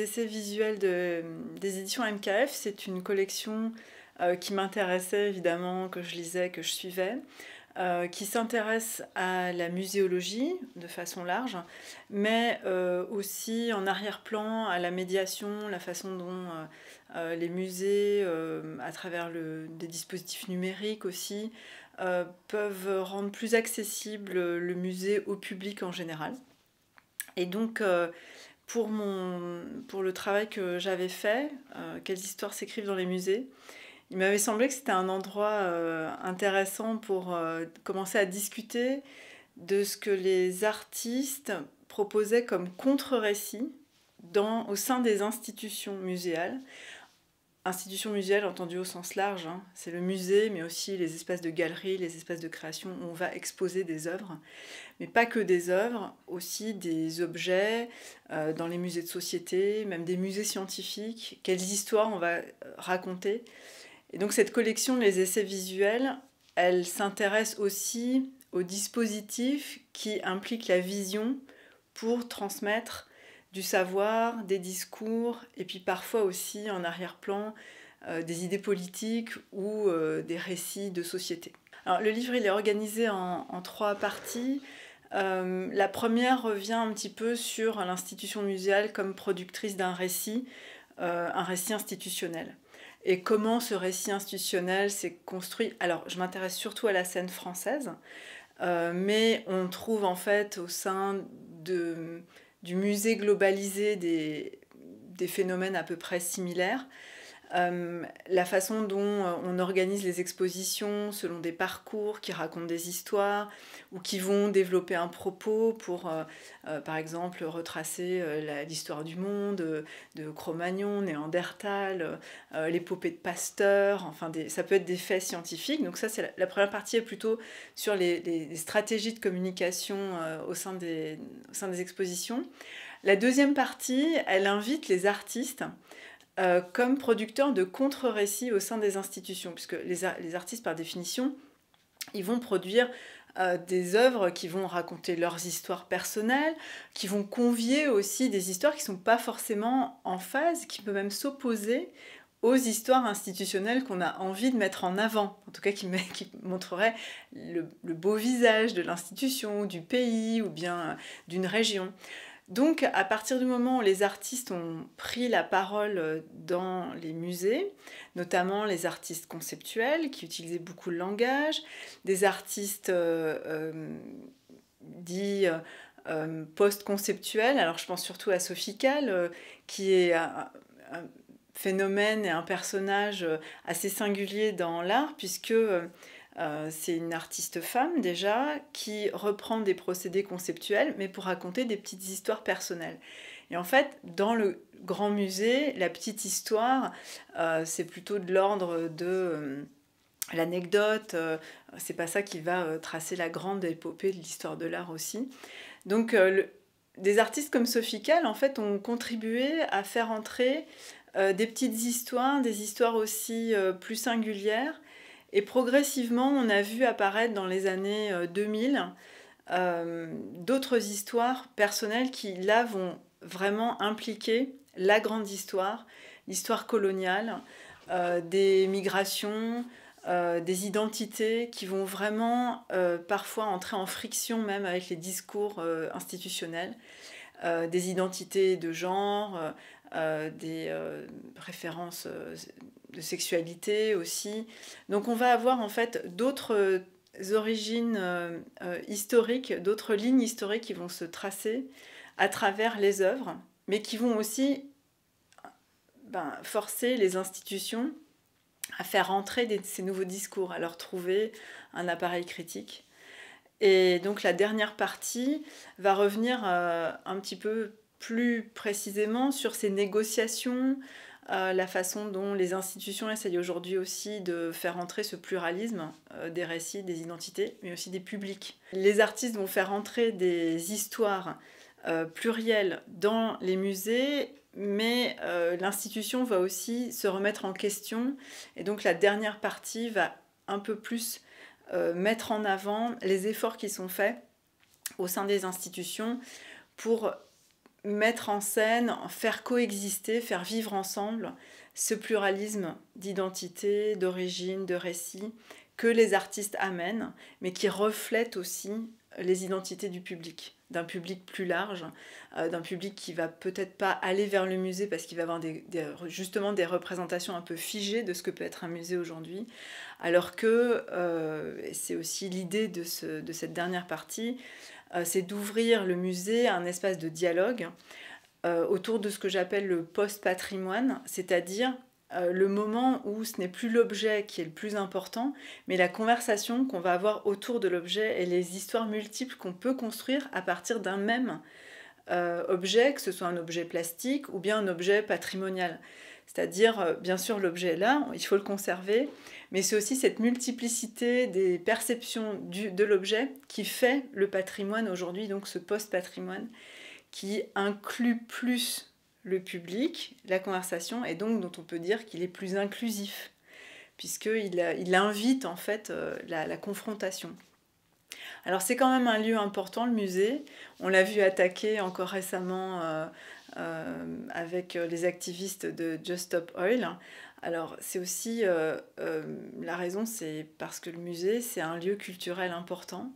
essais visuels des éditions MKF. C'est une collection euh, qui m'intéressait évidemment, que je lisais, que je suivais. Euh, qui s'intéresse à la muséologie de façon large, mais euh, aussi en arrière-plan à la médiation, la façon dont les musées, à travers des dispositifs numériques aussi, peuvent rendre plus accessible le musée au public en général. Et donc, pour, mon, pour le travail que j'avais fait, euh, Quelles histoires s'écrivent dans les musées, il m'avait semblé que c'était un endroit euh, intéressant pour euh, commencer à discuter de ce que les artistes proposaient comme contre-récits au sein des institutions muséales Institution muséale entendue au sens large, hein. c'est le musée, mais aussi les espaces de galerie, les espaces de création où on va exposer des œuvres, mais pas que des œuvres, aussi des objets euh, dans les musées de société, même des musées scientifiques, quelles histoires on va euh, raconter. Et donc cette collection, les essais visuels, elle s'intéresse aussi aux dispositifs qui impliquent la vision pour transmettre du savoir, des discours, et puis parfois aussi en arrière-plan euh, des idées politiques ou euh, des récits de société. Alors, le livre il est organisé en, trois parties. Euh, la première revient un petit peu sur l'institution muséale comme productrice d'un récit, un récit institutionnel. Et comment ce récit institutionnel s'est construit Alors, je m'intéresse surtout à la scène française, mais on trouve en fait au sein de, du musée globalisé des, des phénomènes à peu près similaires. Euh, la façon dont euh, on organise les expositions selon des parcours qui racontent des histoires ou qui vont développer un propos pour, euh, par exemple, retracer l'histoire du monde de Cro-Magnon, Néandertal, l'épopée de Pasteur, enfin, ça peut être des faits scientifiques. Donc ça, c'est la, première partie est plutôt sur les, stratégies de communication au, sein des, au sein des expositions. La deuxième partie, elle invite les artistes euh, comme producteurs de contre-récits au sein des institutions, puisque les, artistes, par définition, ils vont produire euh, des œuvres qui vont raconter leurs histoires personnelles, qui vont convier aussi des histoires qui ne sont pas forcément en phase, qui peuvent même s'opposer aux histoires institutionnelles qu'on a envie de mettre en avant, en tout cas qui, montreraient le, beau visage de l'institution, du pays ou bien euh, d'une région. Donc à partir du moment où les artistes ont pris la parole euh, dans les musées, notamment les artistes conceptuels qui utilisaient beaucoup le langage, des artistes euh, euh, dits post-conceptuels, alors je pense surtout à Sophie qui est un, phénomène et un personnage assez singulier dans l'art, puisque euh, c'est une artiste femme déjà qui reprend des procédés conceptuels, mais pour raconter des petites histoires personnelles. Et en fait, dans le grand musée, la petite histoire, euh, c'est plutôt de l'ordre de euh, l'anecdote. c'est pas ça qui va tracer la grande épopée de l'histoire de l'art aussi. Donc, des artistes comme Sophie Kell, en fait, ont contribué à faire entrer des petites histoires, des histoires aussi plus singulières et progressivement, on a vu apparaître dans les années 2000 euh, euh, d'autres histoires personnelles qui, là, vont vraiment impliquer la grande histoire, l'histoire coloniale, euh, des migrations, des identités qui vont vraiment parfois entrer en friction même avec les discours institutionnels, des identités de genre, des références de sexualité aussi. Donc on va avoir en fait d'autres euh, origines euh, euh, historiques, d'autres lignes historiques qui vont se tracer à travers les œuvres, mais qui vont aussi ben, forcer les institutions à faire entrer ces nouveaux discours, à leur trouver un appareil critique. Et donc la dernière partie va revenir un petit peu plus précisément sur ces négociations, euh, la façon dont les institutions essayent aujourd'hui aussi de faire entrer ce pluralisme euh, des récits, des identités, mais aussi des publics. Les artistes vont faire entrer des histoires euh, plurielles dans les musées mais l'institution va aussi se remettre en question et donc la dernière partie va un peu plus mettre en avant les efforts qui sont faits au sein des institutions pour mettre en scène, faire coexister, faire vivre ensemble ce pluralisme d'identité, d'origine, de récit que les artistes amènent, mais qui reflète aussi les identités du public, d'un public plus large, euh, d'un public qui va peut-être pas aller vers le musée parce qu'il va avoir des, justement des représentations un peu figées de ce que peut être un musée aujourd'hui, alors que euh, c'est aussi l'idée de cette dernière partie, euh, c'est d'ouvrir le musée à un espace de dialogue euh, autour de ce que j'appelle le post-patrimoine, c'est-à-dire euh, le moment où ce n'est plus l'objet qui est le plus important, mais la conversation qu'on va avoir autour de l'objet et les histoires multiples qu'on peut construire à partir d'un même. Euh, objet, que ce soit un objet plastique ou bien un objet patrimonial. C'est-à-dire, euh, bien sûr, l'objet est là, il faut le conserver, mais c'est aussi cette multiplicité des perceptions de l'objet qui fait le patrimoine aujourd'hui, donc ce post-patrimoine, qui inclut plus le public, la conversation, et donc dont on peut dire qu'il est plus inclusif, puisqu'il euh, invite en fait la confrontation. Alors c'est quand même un lieu important, le musée. On l'a vu attaquer encore récemment euh, euh, avec euh, les activistes de Just Stop Oil. Alors c'est aussi la raison, c'est parce que le musée, c'est un lieu culturel important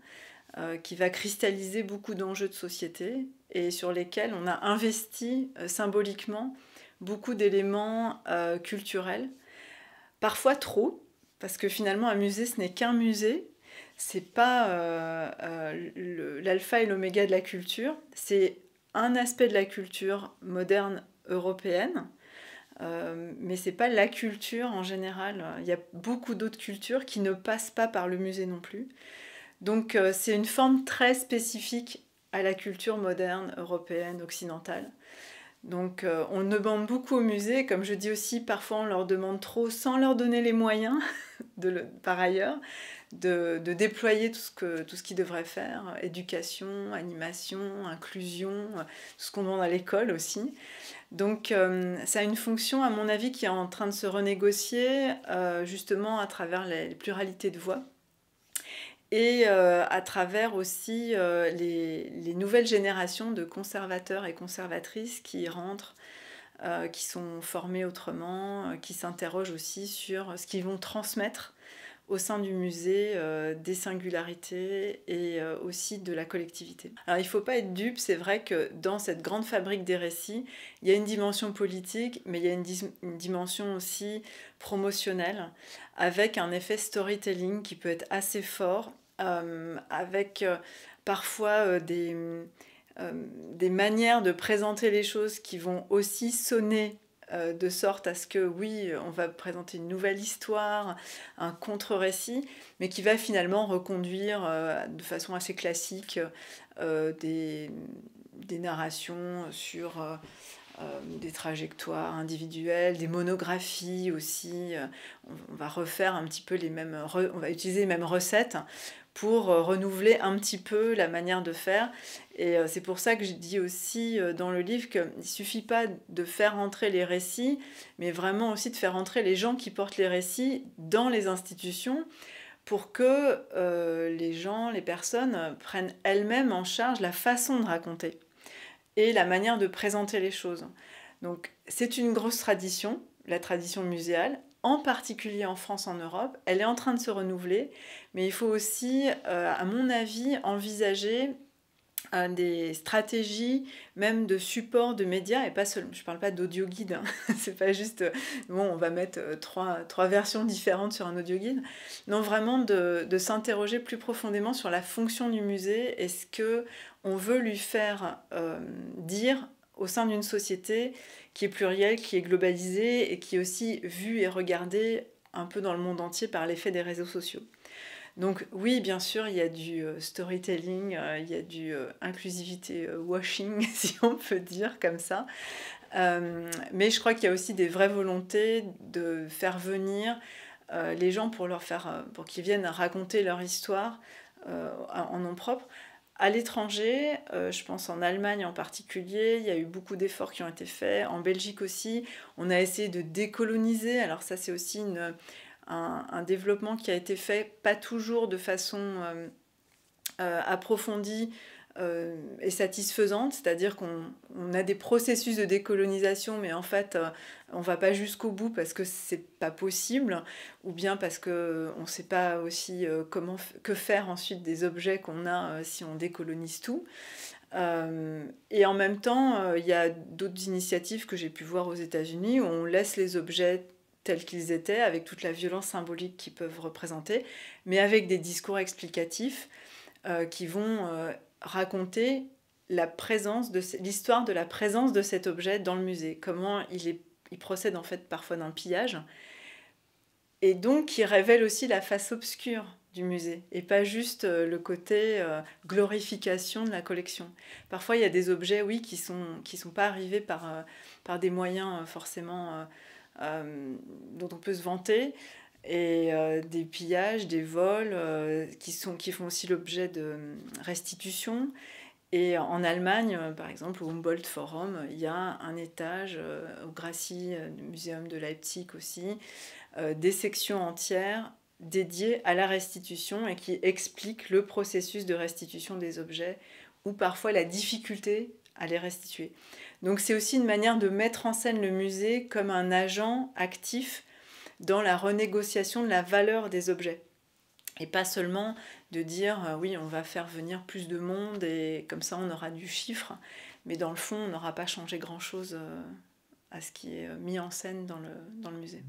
qui va cristalliser beaucoup d'enjeux de société et sur lesquels on a investi symboliquement beaucoup d'éléments culturels, parfois trop, parce que finalement un musée, ce n'est qu'un musée, c'est pas euh, euh, l'alpha et l'oméga de la culture, c'est un aspect de la culture moderne européenne, euh, mais c'est pas la culture en général. Il y a beaucoup d'autres cultures qui ne passent pas par le musée non plus. Donc euh, c'est une forme très spécifique à la culture moderne européenne occidentale. Donc euh, on on demande beaucoup au musée, comme je dis aussi, parfois on leur demande trop sans leur donner les moyens, de par ailleurs, de, déployer tout ce, qu'ils devraient faire, éducation, animation, inclusion, tout ce qu'on demande à l'école aussi. Donc euh, ça a une fonction, à mon avis, qui est en train de se renégocier euh, justement à travers les pluralités de voix et euh, à travers aussi euh, les, nouvelles générations de conservateurs et conservatrices qui rentrent, euh, qui sont formés autrement, qui s'interrogent aussi sur ce qu'ils vont transmettre au sein du musée euh, des singularités et euh, aussi de la collectivité. Alors il ne faut pas être dupe, c'est vrai que dans cette grande fabrique des récits, il y a une dimension politique, mais il y a une, dimension aussi promotionnelle, avec un effet storytelling qui peut être assez fort, euh, avec parfois des, des manières de présenter les choses qui vont aussi sonner euh, de sorte à ce que oui, on va présenter une nouvelle histoire, un contre-récit, mais qui va finalement reconduire euh, de façon assez classique euh, des, narrations sur... des trajectoires individuelles, des monographies aussi. on, va refaire un petit peu les mêmes, on va utiliser les mêmes recettes pour euh, renouveler un petit peu la manière de faire. Et euh, c'est pour ça que je dis aussi euh, dans le livre qu'il ne suffit pas de faire entrer les récits, mais vraiment aussi de faire entrer les gens qui portent les récits dans les institutions pour que les gens, les personnes prennent elles-mêmes en charge la façon de raconter et la manière de présenter les choses. Donc c'est une grosse tradition, la tradition muséale, en particulier en France, en Europe. Elle est en train de se renouveler, mais il faut aussi, euh, à mon avis, envisager euh, des stratégies même de support de médias et pas seulement je parle pas d'audio guide hein. c'est pas juste euh, bon on va mettre trois, trois, versions différentes sur un audio guide non vraiment de, de s'interroger plus profondément sur la fonction du musée est-ce que on veut lui faire dire au sein d'une société qui est plurielle, qui est globalisée et qui est aussi vue et regardée un peu dans le monde entier par l'effet des réseaux sociaux. Donc oui, bien sûr, il y a du euh, storytelling, euh, il y a du euh, inclusivité washing, si on peut dire comme ça. mais je crois qu'il y a aussi des vraies volontés de faire venir les gens pour pour qu'ils viennent raconter leur histoire en nom propre, à l'étranger, euh, je pense en Allemagne en particulier, il y a eu beaucoup d'efforts qui ont été faits. En Belgique aussi, on a essayé de décoloniser. Alors ça, c'est aussi un, développement qui a été fait, pas toujours de façon euh, euh, approfondie euh, est satisfaisante, c'est-à-dire qu'on a des processus de décolonisation, mais en fait, on euh, on va pas jusqu'au bout parce que c'est pas possible, ou bien parce qu'on on sait pas aussi euh, comment que faire ensuite des objets qu'on a si on décolonise tout. et en même temps, il y a d'autres initiatives que j'ai pu voir aux États-Unis où on laisse les objets tels qu'ils étaient, avec toute la violence symbolique qu'ils peuvent représenter, mais avec des discours explicatifs euh, qui vont euh, raconter la présence de l'histoire de la présence de cet objet dans le musée, comment il, est, procède en fait parfois d'un pillage, et donc qui révèle aussi la face obscure du musée et pas juste euh, le côté glorification de la collection. Parfois il y a des objets oui qui sont sont pas arrivés par des moyens forcément dont on peut se vanter et euh, des pillages, des vols euh, qui, sont, qui font aussi l'objet de euh, restitutions. Et en Allemagne, par exemple, au Humboldt Forum, il y a un étage, au Gracie, du Muséum de Leipzig aussi, des sections entières dédiées à la restitution et qui expliquent le processus de restitution des objets ou parfois la difficulté à les restituer. Donc c'est aussi une manière de mettre en scène le musée comme un agent actif dans la renégociation de la valeur des objets. Et pas seulement de dire euh, oui, on va faire venir plus de monde et comme ça on aura du chiffre, mais dans le fond, on n'aura pas changé grand-chose euh, à ce qui est euh, mis en scène dans le, dans le musée.